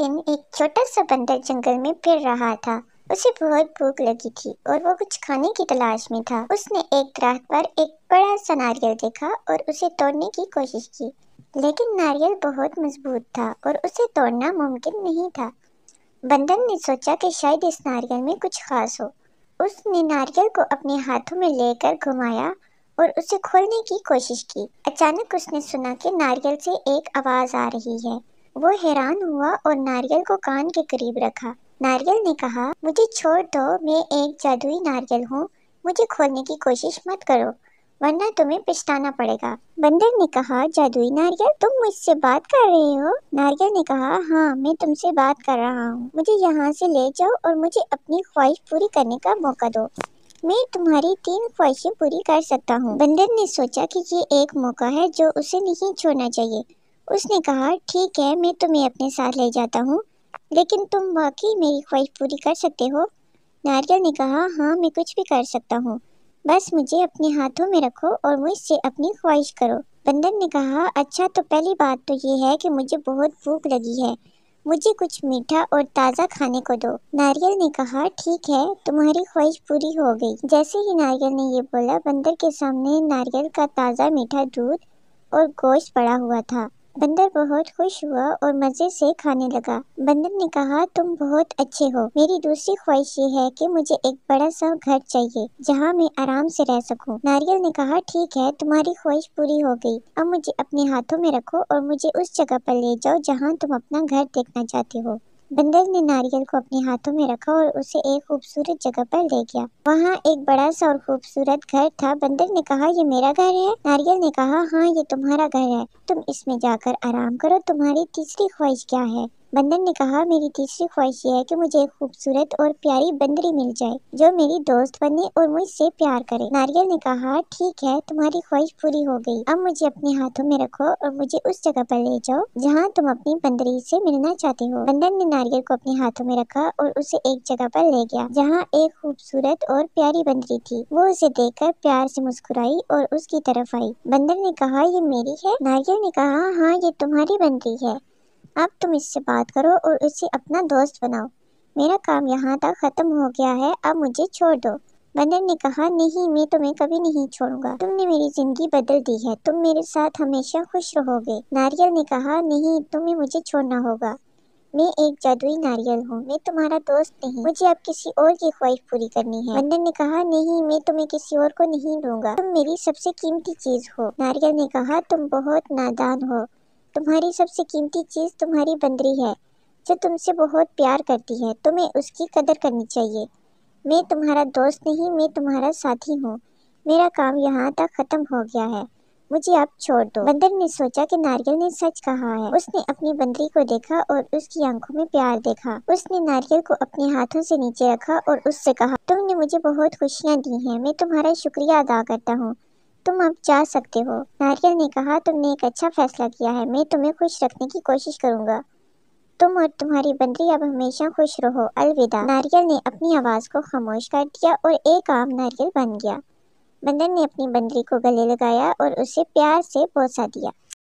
दिन एक छोटा सा बंदर जंगल में फिर रहा था उसे बहुत भूख लगी थी और वो कुछ खाने की तलाश में था उसने एक दरख्त पर एक बड़ा सा नारियल देखा और उसे तोड़ने की कोशिश की लेकिन नारियल बहुत मजबूत था और उसे तोड़ना मुमकिन नहीं था बंदर ने सोचा कि शायद इस नारियल में कुछ खास हो उसने नारियल को अपने हाथों में लेकर घुमाया और उसे खोलने की कोशिश की अचानक उसने सुना कि नारियल से एक आवाज़ आ रही है वो हैरान हुआ और नारियल को कान के करीब रखा नारियल ने कहा मुझे छोड़ दो मैं एक जादुई नारियल हूँ मुझे खोलने की कोशिश मत करो वरना तुम्हें पछताना पड़ेगा बंदर ने कहा जादुई नारियल तुम मुझसे बात कर रहे हो नारियल ने कहा हाँ मैं तुमसे बात कर रहा हूँ मुझे यहाँ से ले जाओ और मुझे अपनी ख्वाहिश पूरी करने का मौका दो मैं तुम्हारी तीन ख्वाहिशें पूरी कर सकता हूँ बंदर ने सोचा कि ये एक मौका है जो उसे नहीं छोड़ना चाहिए उसने कहा ठीक है मैं तुम्हें अपने साथ ले जाता हूँ लेकिन तुम वाकई मेरी ख्वाहिश पूरी कर सकते हो नारियल ने कहा हाँ मैं कुछ भी कर सकता हूँ बस मुझे अपने हाथों में रखो और मुझसे अपनी ख्वाहिश करो बंदर ने कहा अच्छा तो पहली बात तो ये है कि मुझे बहुत भूख लगी है मुझे कुछ मीठा और ताज़ा खाने को दो नारियल ने कहा ठीक है तुम्हारी ख्वाहिश पूरी हो गई जैसे ही नारियल ने यह बोला बंदर के सामने नारियल का ताज़ा मीठा दूध और गोश्त पड़ा हुआ था बंदर बहुत खुश हुआ और मज़े से खाने लगा बंदर ने कहा तुम बहुत अच्छे हो मेरी दूसरी ख्वाहिश ये है कि मुझे एक बड़ा सा घर चाहिए जहाँ मैं आराम से रह सकूँ नारियल ने कहा ठीक है तुम्हारी ख्वाहिश पूरी हो गई अब मुझे अपने हाथों में रखो और मुझे उस जगह पर ले जाओ जहाँ तुम अपना घर देखना चाहते हो बंदर ने नारियल को अपने हाथों में रखा और उसे एक खूबसूरत जगह पर ले गया वहाँ एक बड़ा सा और खूबसूरत घर था बंदर ने कहा ये मेरा घर है नारियल ने कहा हाँ ये तुम्हारा घर है तुम इसमें जाकर आराम करो तुम्हारी तीसरी ख्वाहिश क्या है बंदर ने कहा मेरी तीसरी ख्वाहिश ये है कि मुझे एक खूबसूरत और प्यारी बंदरी मिल जाए जो मेरी दोस्त बने और मुझसे प्यार करे नारियल ने कहा ठीक है तुम्हारी ख्वाहिश पूरी हो गई अब मुझे अपने हाथों में रखो और मुझे उस जगह पर ले जाओ जहाँ तुम अपनी बंदरी से मिलना चाहते हो बंदर ने नारियल को अपने हाथों में रखा और उसे एक जगह पर ले गया जहाँ एक खूबसूरत और प्यारी बंदरी थी वो उसे कर प्यार से मुस्कुराई और उसकी तरफ आई बंदर ने कहा ये मेरी है नारियल ने कहा हाँ ये तुम्हारी बंदरी है अब तुम इससे बात करो और उसे अपना दोस्त बनाओ मेरा काम यहाँ तक ख़त्म हो गया है अब मुझे छोड़ दो बंदर ने कहा नहीं मैं तुम्हें कभी नहीं छोड़ूंगा तुमने मेरी ज़िंदगी बदल दी है तुम मेरे साथ हमेशा खुश रहोगे नारियल ने कहा नहीं तुम्हें मुझे छोड़ना होगा मैं एक जादुई नारियल हूँ मैं तुम्हारा दोस्त नहीं मुझे अब किसी और की ख्वाहिश पूरी करनी है बंदर ने कहा नहीं मैं तुम्हें किसी और को नहीं दूंगा तुम मेरी सबसे कीमती चीज़ हो नारियल ने कहा तुम बहुत नादान हो तुम्हारी सबसे कीमती चीज़ तुम्हारी बंदरी है जो तुमसे बहुत प्यार करती है तुम्हें उसकी कदर करनी चाहिए मैं तुम्हारा दोस्त नहीं मैं तुम्हारा साथी हूँ मेरा काम यहाँ तक ख़त्म हो गया है मुझे आप छोड़ दो बंदर ने सोचा कि नारियल ने सच कहा है उसने अपनी बंदरी को देखा और उसकी आंखों में प्यार देखा उसने नारियल को अपने हाथों से नीचे रखा और उससे कहा तुमने मुझे बहुत खुशियाँ दी हैं मैं तुम्हारा शुक्रिया अदा करता हूँ तुम अब जा सकते हो नारियल ने कहा तुमने एक अच्छा फैसला किया है मैं तुम्हें खुश रखने की कोशिश करूंगा तुम और तुम्हारी बंदरी अब हमेशा खुश रहो अलविदा नारियल ने अपनी आवाज़ को खामोश कर दिया और एक आम नारियल बन गया बंदर ने अपनी बंदरी को गले लगाया और उसे प्यार से बोसा दिया